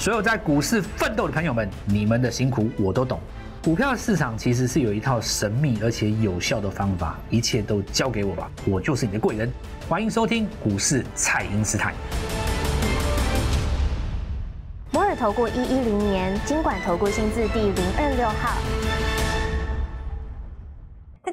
所有在股市奋斗的朋友们，你们的辛苦我都懂。股票市场其实是有一套神秘而且有效的方法，一切都交给我吧，我就是你的贵人。欢迎收听股市蔡英师太。摩尔投顾一一零年，金管投顾新字第零二六号。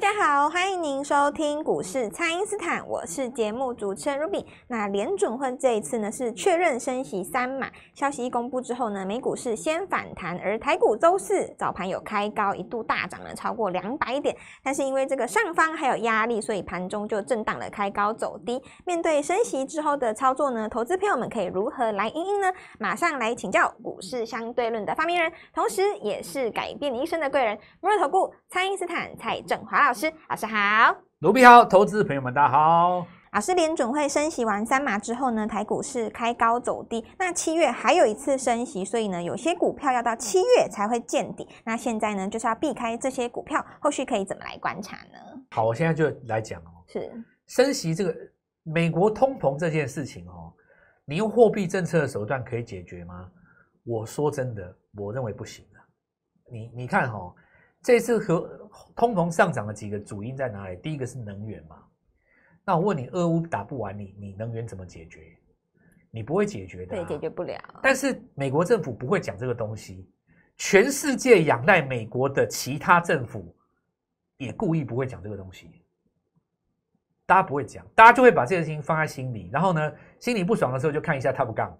大家好，欢迎您收听股市蔡因斯坦，我是节目主持人 Ruby。那联准会这一次呢是确认升息三码，消息一公布之后呢，美股是先反弹，而台股周四早盘有开高，一度大涨了超过两百点，但是因为这个上方还有压力，所以盘中就震荡了，开高走低。面对升息之后的操作呢，投资朋友们可以如何来应应呢？马上来请教股市相对论的发明人，同时也是改变你一生的贵人——瑞投顾蔡因斯坦蔡振华老师，老师好，卢比好，投资朋友们大家好。老师，联准会升息完三码之后呢，台股市开高走低。那七月还有一次升息，所以呢，有些股票要到七月才会见底。那现在呢，就是要避开这些股票，后续可以怎么来观察呢？好，我现在就来讲哦。是升息这个美国通膨这件事情哦，你用货币政策的手段可以解决吗？我说真的，我认为不行啊。你你看哦，这次和通膨上涨的几个主因在哪里？第一个是能源嘛？那我问你，俄乌打不完，你你能源怎么解决？你不会解决的，对，解决不了。但是美国政府不会讲这个东西，全世界仰赖美国的其他政府也故意不会讲这个东西，大家不会讲，大家就会把这件事情放在心里，然后呢，心里不爽的时候就看一下他不干。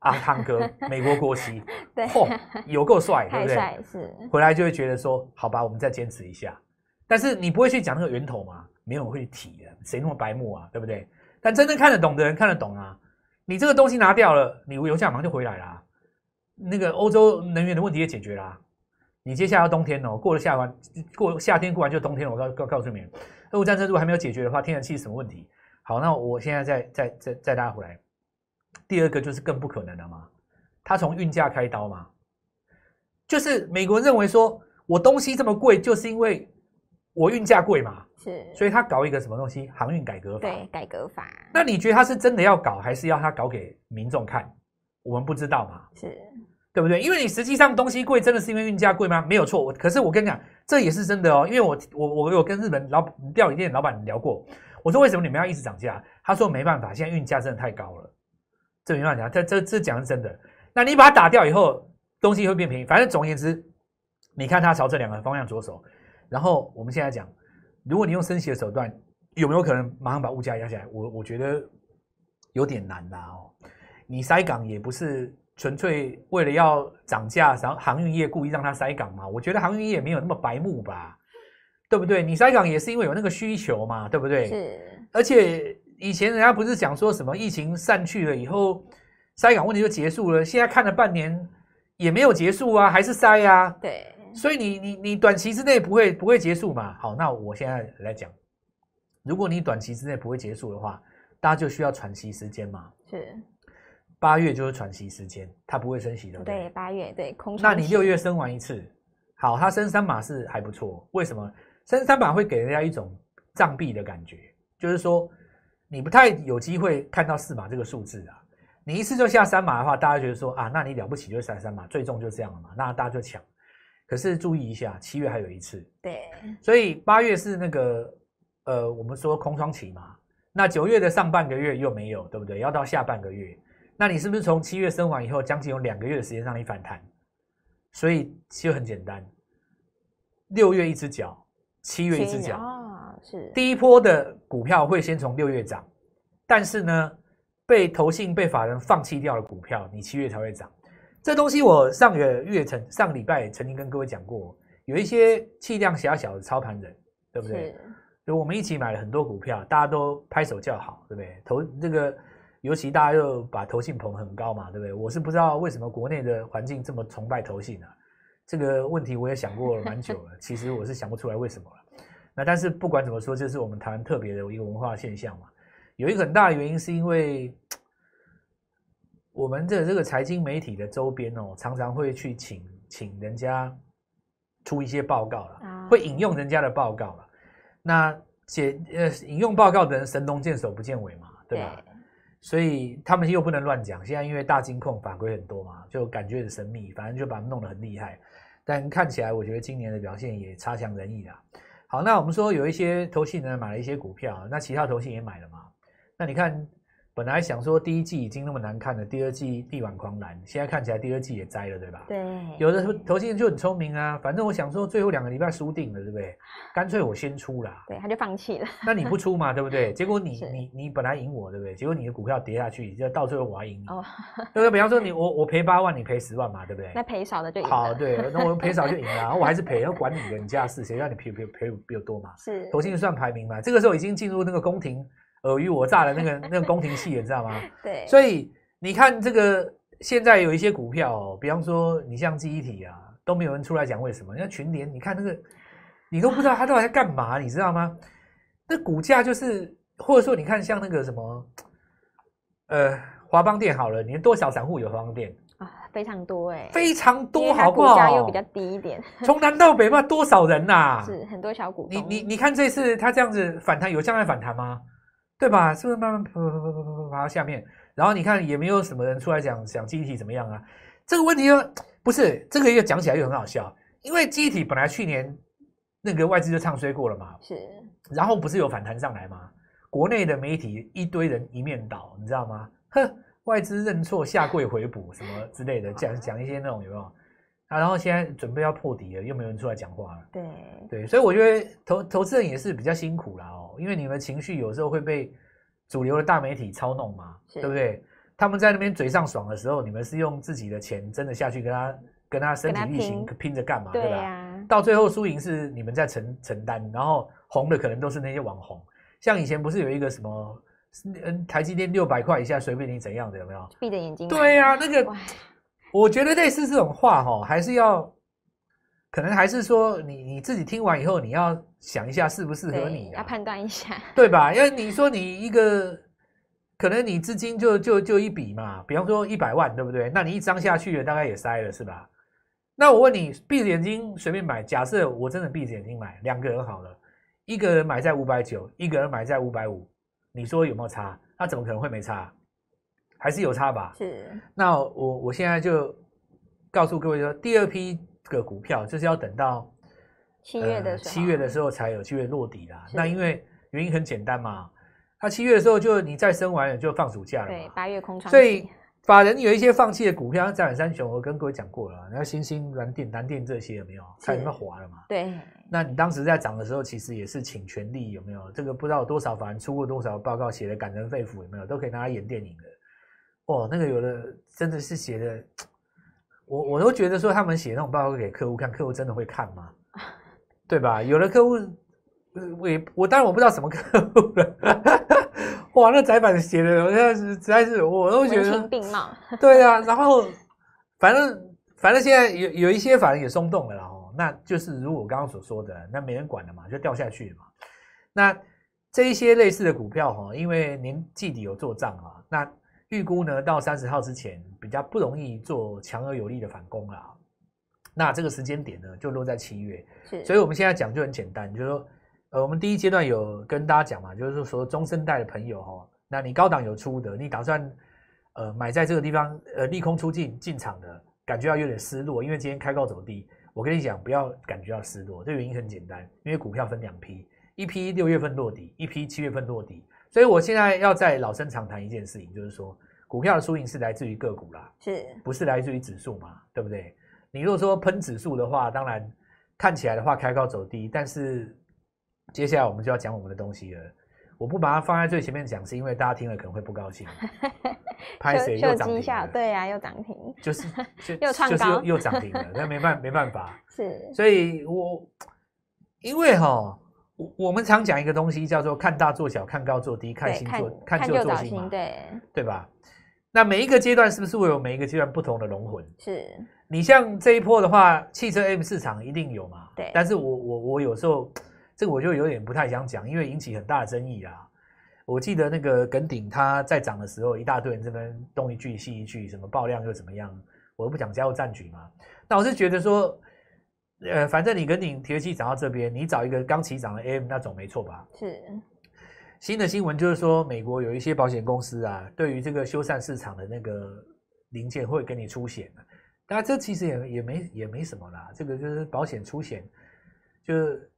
阿汤哥，美国国旗，嚯，有够帅，对不对？是，回来就会觉得说，好吧，我们再坚持一下。但是你不会去讲那个源头嘛？没有人会提的，谁那么白目啊？对不对？但真正看得懂的人看得懂啊。你这个东西拿掉了，你无油马上就回来啦。那个欧洲能源的问题也解决啦。你接下来要冬天哦，过了夏完，过夏天过完就冬天了。我告告告诉你们，俄乌战争如果还没有解决的话，天然气什么问题？好，那我现在再再再再拉回来。第二个就是更不可能了嘛，他从运价开刀嘛，就是美国认为说我东西这么贵，就是因为我运价贵嘛，是，所以他搞一个什么东西航运改革法，对，改革法。那你觉得他是真的要搞，还是要他搞给民众看？我们不知道嘛，是，对不对？因为你实际上东西贵，真的是因为运价贵吗？没有错，我可是我跟你讲，这也是真的哦，因为我我我有跟日本老钓鱼店老板聊过，我说为什么你们要一直涨价？他说没办法，现在运价真的太高了。这没办法讲，这这这讲是真的。那你把它打掉以后，东西会变平。反正总而言之，你看它朝这两个方向着手。然后我们现在讲，如果你用升息的手段，有没有可能马上把物价压下来？我我觉得有点难呐哦。你塞港也不是纯粹为了要涨价，后航运业故意让它塞港嘛？我觉得航运业没有那么白目吧，对不对？你塞港也是因为有那个需求嘛，对不对？是。而且。以前人家不是讲说什么疫情散去了以后，筛港问题就结束了。现在看了半年也没有结束啊，还是筛啊。对，所以你你你短期之内不会不会结束嘛？好，那我现在来讲，如果你短期之内不会结束的话，大家就需要喘息时间嘛。是，八月就是喘息时间，它不会升息的。对，八月对空。那你六月生完一次，好，它升三码是还不错。为什么？升三码会给人家一种胀壁的感觉，就是说。你不太有机会看到四码这个数字啊，你一次就下三码的话，大家觉得说啊，那你了不起，就下三码，最重就是这样了嘛，那大家就抢。可是注意一下，七月还有一次，对，所以八月是那个呃，我们说空窗期嘛。那九月的上半个月又没有，对不对？要到下半个月，那你是不是从七月升完以后，将近有两个月的时间让你反弹？所以其实很简单，六月一只脚，七月一只脚。是第一波的股票会先从六月涨，但是呢，被投信被法人放弃掉的股票，你七月才会涨。这东西我上个月曾上礼拜曾经跟各位讲过，有一些气量狭小的操盘人，对不对？就我们一起买了很多股票，大家都拍手叫好，对不对？投这个，尤其大家又把投信捧很高嘛，对不对？我是不知道为什么国内的环境这么崇拜投信啊？这个问题我也想过蛮久了，其实我是想不出来为什么了。那但是不管怎么说，这是我们台湾特别的一个文化现象嘛。有一个很大的原因，是因为我们的这个财经媒体的周边哦，常常会去请，请人家出一些报告了，会引用人家的报告了。那写呃引用报告的人神龙见首不见尾嘛，对吧？所以他们又不能乱讲。现在因为大金控法规很多嘛，就感觉很神秘，反正就把它弄得很厉害。但看起来，我觉得今年的表现也差强人意啊。好，那我们说有一些投信呢买了一些股票，那其他投信也买了嘛？那你看。本来想说第一季已经那么难看了，第二季力挽狂澜，现在看起来第二季也栽了，对吧？对。有的投投资人就很聪明啊，反正我想说最后两个礼拜输定了，对不对？干脆我先出了。对，他就放弃了。那你不出嘛，对不对？结果你 你你本来赢我，对不对？结果你的股票跌下去，就到最后我还赢你。哦。不对？比方说你我我赔八万，你赔十万嘛，对不对？那赔少的就赢。好，对，那我赔少就赢了，然后我还是赔，要管你的，你家事，谁让你赔赔赔赔我多嘛？是。投进去算排名嘛，这个时候已经进入那个宫廷。尔虞我诈的那个 那个宫廷戏，你知道吗？对，所以你看这个现在有一些股票，比方说你像忆体啊，都没有人出来讲为什么。你看群联，你看那个，你都不知道他到底在干嘛，你知道吗？那股价就是，或者说你看像那个什么，呃，华邦电好了，你多少散户有华邦啊？非常多哎，非常多，好不好？价又比较低一点，从南到北嘛，多少人呐？是很多小股。你你你看这次它这样子反弹，有向外反弹吗？对吧？是不是慢慢爬爬爬爬爬爬到下面？然后你看也没有什么人出来讲讲机体怎么样啊？这个问题又不是这个又讲起来又很好笑，因为机体本来去年那个外资就唱衰过了嘛，是，然后不是有反弹上来吗？国内的媒体一堆人一面倒，你知道吗？哼，外资认错下跪回补什么之类的，讲讲一些那种有没有？啊，然后现在准备要破底了，又没有人出来讲话了。对对，所以我觉得投投资人也是比较辛苦啦哦，因为你们情绪有时候会被主流的大媒体操弄嘛，对不对？他们在那边嘴上爽的时候，你们是用自己的钱真的下去跟他跟他身体力行拼着干嘛，对吧？到最后输赢是你们在承承担，然后红的可能都是那些网红，像以前不是有一个什么嗯台积电六百块以下随便你怎样的有没有？闭着眼睛？对呀，那个。我觉得类似这种话哈，还是要，可能还是说你你自己听完以后，你要想一下适不适合你，要判断一下，对吧？因为你说你一个，可能你资金就就就一笔嘛，比方说一百万，对不对？那你一张下去了，大概也塞了是吧？那我问你，闭着眼睛随便买，假设我真的闭着眼睛买，两个人好了，一个人买在五百九，一个人买在五百五，你说有没有差？他怎么可能会没差？还是有差吧。是。那我我现在就告诉各位说，第二批这个股票就是要等到七月的时候，七月的时候才有机会落地啦。那因为原因很简单嘛，它七月的时候就你再升完就放暑假了对，八月空仓。所以，法人有一些放弃的股票，像债转三雄，我跟各位讲过了。然后新兴蓝电蓝电这些有没有有没有滑了嘛？对。那你当时在涨的时候，其实也是请全力有没有？这个不知道有多少，法人出过多少报告写的感人肺腑有没有？都可以拿来演电影的。哦，那个有的真的是写的，我我都觉得说他们写那种报告给客户看，客户真的会看吗？对吧？有的客户，我我当然我不知道什么客户了。哇，那窄板写的，我现在实在是我都觉得对啊。然后反正反正现在有有一些反正也松动了，然后那就是如我刚刚所说的，那没人管了嘛，就掉下去了嘛。那这一些类似的股票哈，因为您季底有做账啊，那。预估呢，到三十号之前比较不容易做强而有力的反攻啦。那这个时间点呢，就落在七月。所以我们现在讲就很简单，就是说，呃，我们第一阶段有跟大家讲嘛，就是说中生代的朋友哈，那你高档有出的，你打算呃买在这个地方，呃利空出尽进场的，感觉要有点失落，因为今天开高走低？我跟你讲，不要感觉到失落，这原因很简单，因为股票分两批，一批六月份落底，一批七月份落底。所以，我现在要再老生常谈一件事情，就是说，股票的输赢是来自于个股啦，是不是来自于指数嘛？对不对？你如果说喷指数的话，当然看起来的话开高走低，但是接下来我们就要讲我们的东西了。我不把它放在最前面讲，是因为大家听了可能会不高兴，拍谁又涨停？对呀，又涨停，就是 又创高又涨停了，那没办没办法。是，所以我因为哈。我们常讲一个东西叫做看大做小，看高做低，看新做看旧做新嘛，对对吧？那每一个阶段是不是会有每一个阶段不同的龙魂？是你像这一波的话，汽车 M 市场一定有嘛？对。但是我我我有时候这个我就有点不太想讲，因为引起很大的争议啊。我记得那个耿鼎他在涨的时候，一大堆人这边东一句西一句，什么爆量又怎么样？我又不讲加入战局嘛。那我是觉得说。呃，反正你跟你铁器气涨到这边，你找一个刚起涨的 A M，那总没错吧？是。新的新闻就是说，美国有一些保险公司啊，对于这个修缮市场的那个零件会给你出险的。那这其实也也没也没什么啦，这个就是保险出险，就是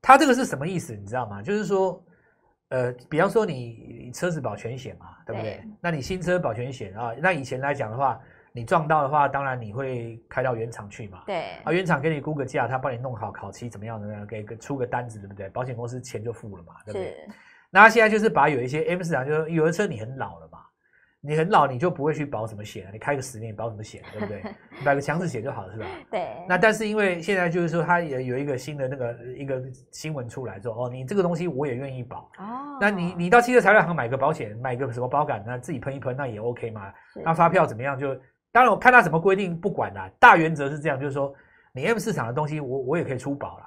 他这个是什么意思，你知道吗？就是说，呃，比方说你车子保全险嘛，对不对？那你新车保全险啊，那以前来讲的话。你撞到的话，当然你会开到原厂去嘛，对，啊，原厂给你估个价，他帮你弄好烤漆，怎么样怎么样，给个出个单子，对不对？保险公司钱就付了嘛，对不对？那现在就是把有一些 M 市场，就是有的车你很老了嘛，你很老你就不会去保什么险，你开个十年保什么险，对不对？买个强制险就好了，是吧？对。那但是因为现在就是说它也有一个新的那个一个新闻出来，说哦，你这个东西我也愿意保，哦，那你你到汽车材料行买个保险，买个什么包杆那自己喷一喷那也 OK 嘛，那发票怎么样就。当然，我看它怎么规定不管啦，大原则是这样，就是说你 M 市场的东西，我我也可以出保了，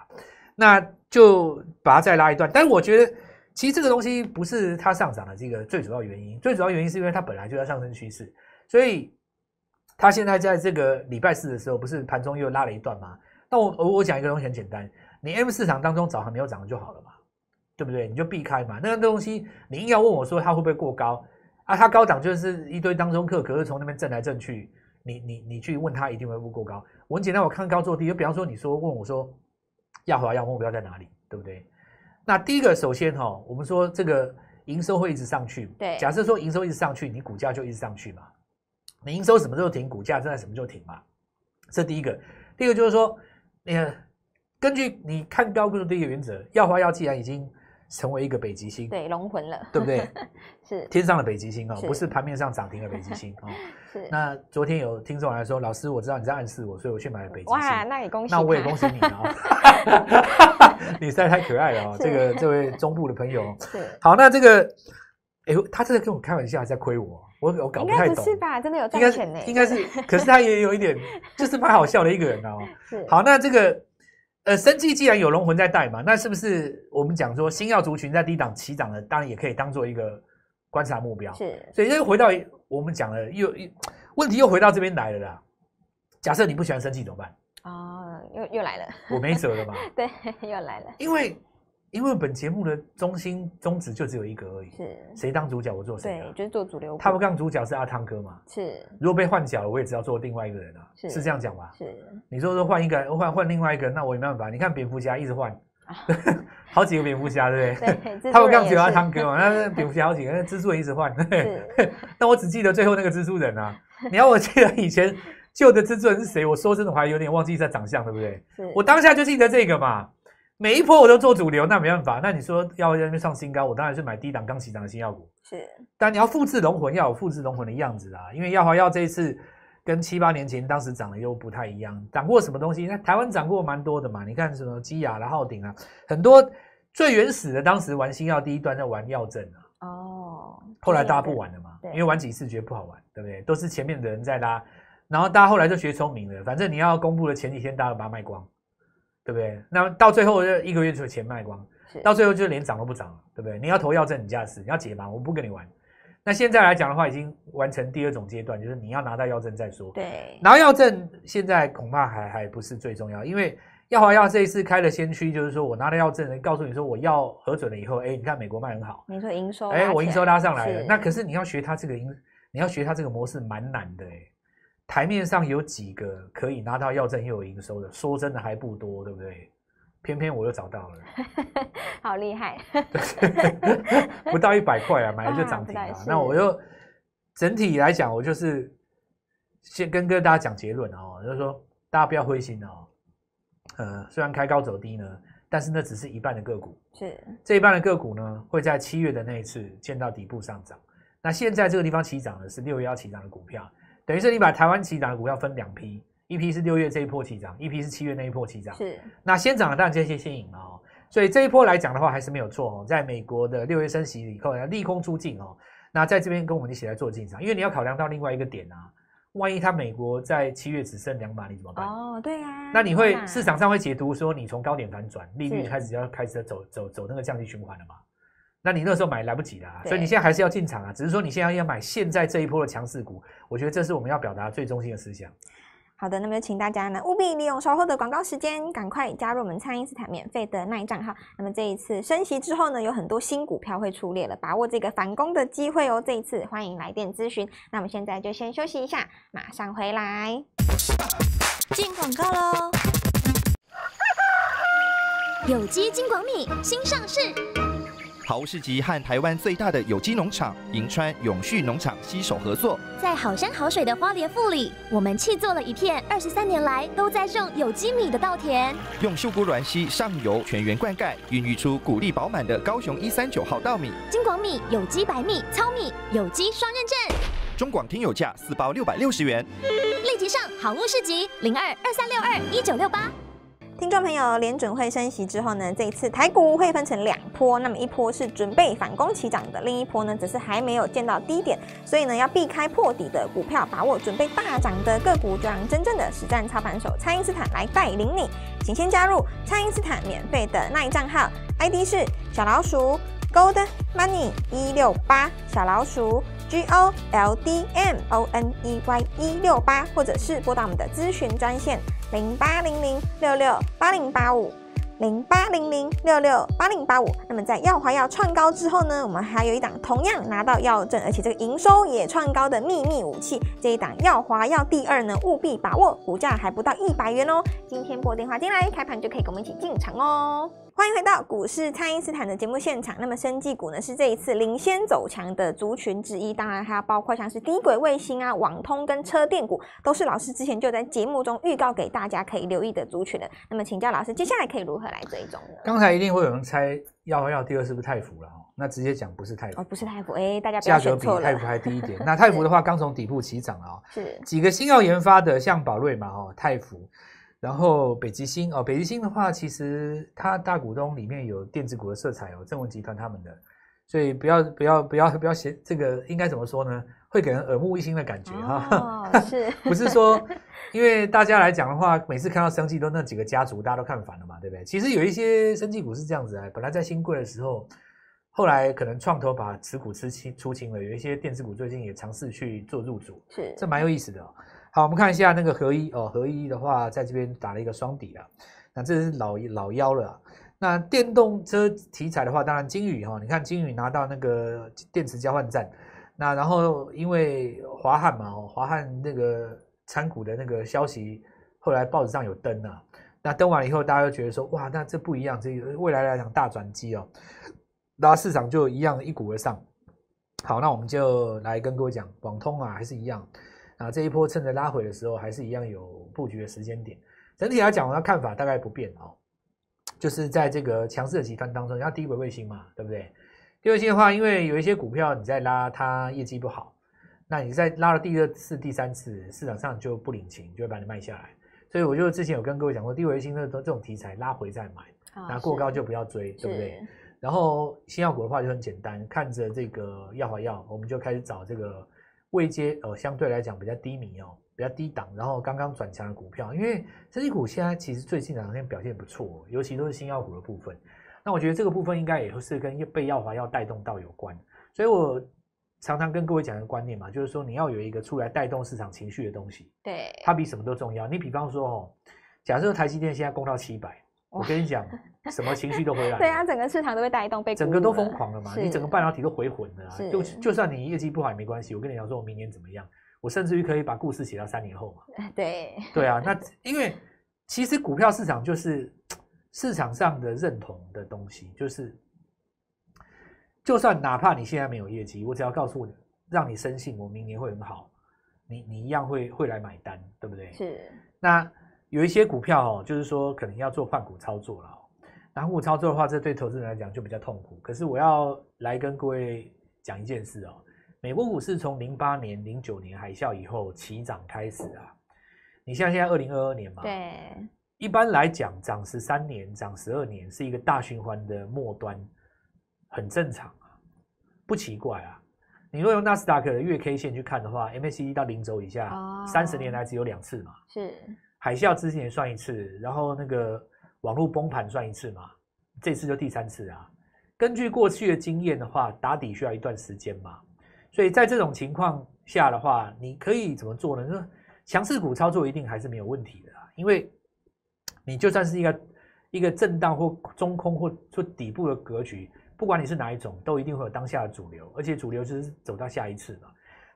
那就把它再拉一段。但是我觉得，其实这个东西不是它上涨的这个最主要原因，最主要原因是因为它本来就在上升趋势，所以它现在在这个礼拜四的时候，不是盘中又拉了一段吗？那我我我讲一个东西很简单，你 M 市场当中早还没有涨就好了嘛，对不对？你就避开嘛，那个东西你硬要问我说它会不会过高？啊，它高档就是一堆当中客，可是从那边挣来挣去，你你你去问他，一定回不过高。文姐，那我看高做低，就比方说你说问我说，亚华要目标在哪里，对不对？那第一个，首先哈，我们说这个营收会一直上去，对，假设说营收一直上去，你股价就一直上去嘛。你营收什么时候停，股价正在什么时候停嘛？这第一个。第一个就是说，你看，根据你看高跟的的一个原则，耀华要既然已经。成为一个北极星，对龙魂了，对不对？是天上的北极星啊，不是盘面上涨停的北极星啊。是那昨天有听众来说，老师，我知道你在暗示我，所以我去买了北极星。哇，那也恭喜，那我也恭喜你啊！你实在太可爱了啊！这个这位中部的朋友，是好那这个，哎，他这个跟我开玩笑在亏我，我我搞不太懂是吧？真的有赚钱呢？应该是，可是他也有一点，就是蛮好笑的一个人，哦。好那这个。呃，生机既然有龙魂在带嘛，那是不是我们讲说星耀族群在低档起涨的，当然也可以当做一个观察目标。是，所以又回到我们讲了，又又问题又回到这边来了啦。假设你不喜欢生机怎么办？啊，又又来了，我没辙了嘛。对，又来了，因为。因为本节目的中心宗旨就只有一个而已，是，谁当主角我做谁，对，就是做主流。他不讲主角是阿汤哥嘛，是。如果被换角，我也只要做另外一个人啊，是，是这样讲吧？是。你说说换一个我换换另外一个那我也没办法。你看蝙蝠侠一直换，好几个蝙蝠侠，对不对？他不讲主角阿汤哥嘛，那蝙蝠侠好几个那蜘蛛人一直换，是。那我只记得最后那个蜘蛛人啊，你要我记得以前旧的蜘蛛人是谁，我说真的，我还有点忘记他长相，对不对？我当下就记得这个嘛。每一波我都做主流，那没办法。那你说要那边上新高，我当然是买低档刚起涨的新药股。是，但你要复制龙魂，要有复制龙魂的样子啊。因为药华药这一次跟七八年前当时涨的又不太一样，涨过什么东西？那台湾涨过蛮多的嘛。你看什么基雅、然浩鼎啊，很多最原始的，当时玩新药第一段在玩药证啊。哦。后来大家不玩了嘛？因为玩几次觉得不好玩，对不对？都是前面的人在拉，然后大家后来就学聪明了。反正你要公布的前几天，大家把它卖光。对不对？那到最后就一个月就钱卖光，到最后就连涨都不涨，对不对？你要投要证，你家事；你要解盘，我不跟你玩。那现在来讲的话，已经完成第二种阶段，就是你要拿到药证再说。对，拿药证现在恐怕还还不是最重要，因为药华药这一次开了先驱，就是说我拿了药证，告诉你说我要核准了以后，哎，你看美国卖很好，你说营收，哎，我营收拉上来了。那可是你要学他这个营，你要学他这个模式蛮难的哎。台面上有几个可以拿到要证又有营收的，说真的还不多，对不对？偏偏我又找到了，好厉害！不到一百块啊，买了就涨停啊。那我又整体来讲，我就是先跟跟大家讲结论啊，就是说大家不要灰心啊。呃，虽然开高走低呢，但是那只是一半的个股，是这一半的个股呢会在七月的那一次见到底部上涨。那现在这个地方起涨的是六幺起涨的股票。等于是你把台湾期涨的股要分两批，一批是六月这一波期涨，一批是七月那一波期涨。是，那先涨的当然这些先赢了哦。所以这一波来讲的话，还是没有错哦。在美国的六月升息以后，要利空出尽哦。那在这边跟我们一起来做进场，因为你要考量到另外一个点啊，万一他美国在七月只剩两码，你怎么办？哦，对呀。那你会市场上会解读说，你从高点反转，利率开始要开始走走走那个降息循环了嘛？那你那时候买来不及啦，所以你现在还是要进场啊，只是说你现在要买现在这一波的强势股，我觉得这是我们要表达最中心的思想。好的，那么请大家呢务必利用稍后的广告时间，赶快加入我们蔡英坦免费的卖账号。那么这一次升息之后呢，有很多新股票会出列了，把握这个反攻的机会哦。这一次欢迎来电咨询。那我们现在就先休息一下，马上回来进广告喽。有机金广米新上市。好物市集和台湾最大的有机农场银川永续农场携手合作，在好山好水的花莲富里，我们砌做了一片二十三年来都栽种有机米的稻田，用秀姑软溪上游全园灌溉，孕育出谷粒饱满的高雄一三九号稻米，金广米、有机白米、糙米、有机双认证，中广听友价四包六百六十元，立即上好物市集零二二三六二一九六八。听众朋友，联准会升息之后呢，这一次台股会分成两波，那么一波是准备反攻起涨的，另一波呢只是还没有见到低点，所以呢要避开破底的股票，把握准备大涨的个股，就让真正的实战操盘手，蔡因斯坦来带领你，请先加入蔡因斯坦免费的耐账号，ID 是小老鼠 Gold Money 一六八，小老鼠 Gold Money 一六八，或者是拨打我们的咨询专线。零八零零六六八零八五，零八零零六六八零八五。那么在耀华要创高之后呢，我们还有一档同样拿到药证，而且这个营收也创高的秘密武器。这一档耀华要第二呢，务必把握，股价还不到一百元哦。今天拨电话进来，开盘就可以跟我们一起进场哦。欢迎回到股市，蔡因斯坦的节目现场。那么，生技股呢是这一次领先走强的族群之一，当然还要包括像是低轨卫星啊、网通跟车电股，都是老师之前就在节目中预告给大家可以留意的族群的。那么，请教老师，接下来可以如何来追踪呢？刚才一定会有人猜要要第二是不是泰福了？那直接讲不是泰福，不是泰福，哎，大家价格比泰福还低一点。那泰福的话，刚从底部起涨啊，是几个新药研发的，像宝瑞嘛，哦，泰福。然后北极星哦，北极星的话，其实它大股东里面有电子股的色彩哦，正文集团他们的，所以不要不要不要不要写这个，应该怎么说呢？会给人耳目一新的感觉哈，是，不是说，因为大家来讲的话，每次看到生计都那几个家族，大家都看烦了嘛，对不对？其实有一些生计股是这样子啊，本来在新贵的时候，后来可能创投把持股吃清出清了，有一些电子股最近也尝试去做入主，是，这蛮有意思的。好，我们看一下那个合一哦，合一的话，在这边打了一个双底了。那这是老一老幺了。那电动车题材的话，当然金宇哈，你看金宇拿到那个电池交换站，那然后因为华汉嘛，华汉那个参股的那个消息，后来报纸上有登了。那登完以后，大家都觉得说哇，那这不一样，这未来来讲大转机哦。然市场就一样一股而上。好，那我们就来跟各位讲，广通啊，还是一样。啊，这一波趁着拉回的时候，还是一样有布局的时间点。整体来讲，我的看法大概不变哦，就是在这个强势的集团当中，你要低轨卫星嘛，对不对？低位卫星的话，因为有一些股票你在拉，它业绩不好，那你再拉到第二次、第三次，市场上就不领情，就会把你卖下来。所以，我就之前有跟各位讲过，低位卫星的这种题材，拉回再买，那过高就不要追，对不对？然后，新药股的话就很简单，看着这个药华药，我们就开始找这个。未接呃，相对来讲比较低迷哦，比较低档，然后刚刚转强的股票，因为这些股现在其实最近两天表现不错，尤其都是新药股的部分。那我觉得这个部分应该也是跟被药华要带动到有关。所以我常常跟各位讲一个观念嘛，就是说你要有一个出来带动市场情绪的东西，对，它比什么都重要。你比方说哦，假设台积电现在供到七百。我跟你讲，什么情绪都回来。对啊，整个市场都被带动，被整个都疯狂了嘛。你整个半导体都回魂了啊！就就算你业绩不好也没关系。我跟你讲，说我明年怎么样？我甚至于可以把故事写到三年后嘛。对。对啊，那 因为其实股票市场就是市场上的认同的东西，就是就算哪怕你现在没有业绩，我只要告诉你，让你深信我明年会很好，你你一样会会来买单，对不对？是。那。有一些股票哦，就是说可能要做换股操作了。拿股操作的话，这对投资人来讲就比较痛苦。可是我要来跟各位讲一件事哦，美国股市从零八年、零九年海啸以后起涨开始啊。你像现在二零二二年嘛，对，一般来讲涨十三年、涨十二年是一个大循环的末端，很正常啊，不奇怪啊。你若用纳斯达克的月 K 线去看的话 m a c d 到零轴以下，三十年来只有两次嘛，是。海啸之前算一次，然后那个网络崩盘算一次嘛，这次就第三次啊。根据过去的经验的话，打底需要一段时间嘛，所以在这种情况下的话，你可以怎么做呢？那强势股操作一定还是没有问题的啊，因为你就算是一个一个震荡或中空或做底部的格局，不管你是哪一种，都一定会有当下的主流，而且主流就是走到下一次嘛。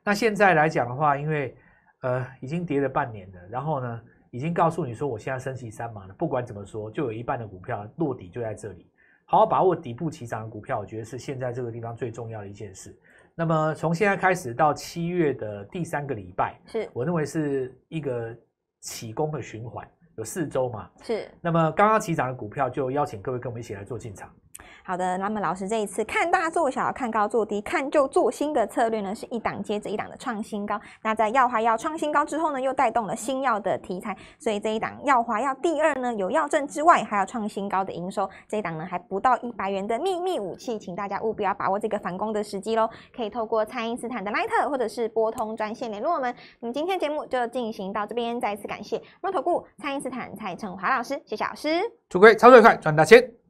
那现在来讲的话，因为呃已经跌了半年了，然后呢？已经告诉你说，我现在升旗三码了。不管怎么说，就有一半的股票落底就在这里。好好把握底部起涨的股票，我觉得是现在这个地方最重要的一件事。那么从现在开始到七月的第三个礼拜，是我认为是一个起攻的循环，有四周嘛？是。那么刚刚起涨的股票，就邀请各位跟我们一起来做进场。好的，拉姆老师这一次看大做小，看高做低，看就做新的策略呢，是一档接着一档的创新高。那在药华药创新高之后呢，又带动了新药的题材，所以这一档药华药第二呢，有药证之外，还有创新高的营收。这一档呢，还不到一百元的秘密武器，请大家务必要把握这个反攻的时机喽。可以透过蔡因斯坦的麦克，或者是拨通专线联络我们。那么今天节目就进行到这边，再次感谢诺投顾蔡因斯坦蔡承华老师，谢谢老师，主各操作快赚大钱。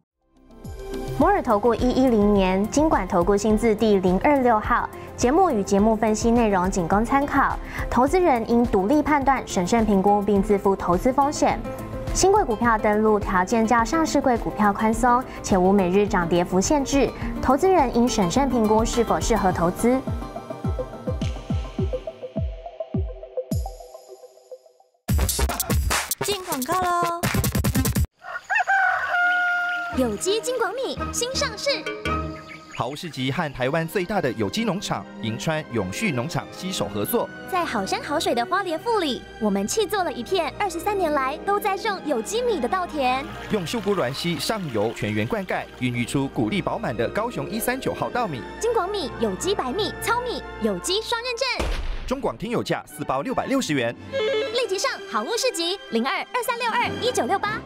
摩尔投顾一一零年经管投顾新字第零二六号节目与节目分析内容仅供参考，投资人应独立判断、审慎评估并自负投资风险。新贵股票登录条件较上市贵股票宽松，且无每日涨跌幅限制，投资人应审慎评估是否适合投资。进广告喽。有机金广米新上市。好物市集和台湾最大的有机农场银川永续农场携手合作，在好山好水的花莲富里，我们砌做了一片二十三年来都栽种有机米的稻田，用秀姑峦溪上游全员灌溉，孕育出谷粒饱满的高雄一三九号稻米。金广米有机白米糙米有机双认证，中广听友价，四包六百六十元，立即上好物市集零二二三六二一九六八。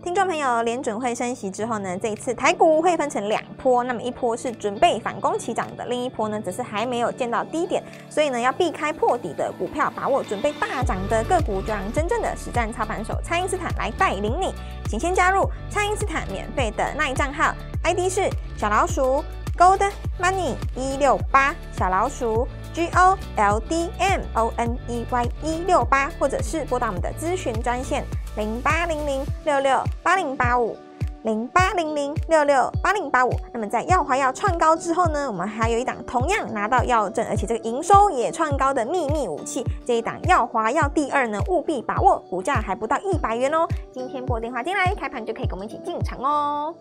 听众朋友，联准会升息之后呢，这一次台股会分成两波，那么一波是准备反攻起涨的，另一波呢只是还没有见到低点，所以呢要避开破底的股票，把握准备大涨的个股，就让真正的实战操盘手，蔡因斯坦来带领你，请先加入蔡因斯坦免费的那一账号，ID 是小老鼠 Gold Money 一六八，小老鼠 G O L D M O N E Y 一六八，或者是拨打我们的咨询专线。零八零零六六八零八五，零八零零六六八零八五。那么在耀华药创高之后呢，我们还有一档同样拿到药证，而且这个营收也创高的秘密武器，这一档耀华药第二呢，务必把握，股价还不到一百元哦。今天拨电话进来，开盘就可以跟我们一起进场哦。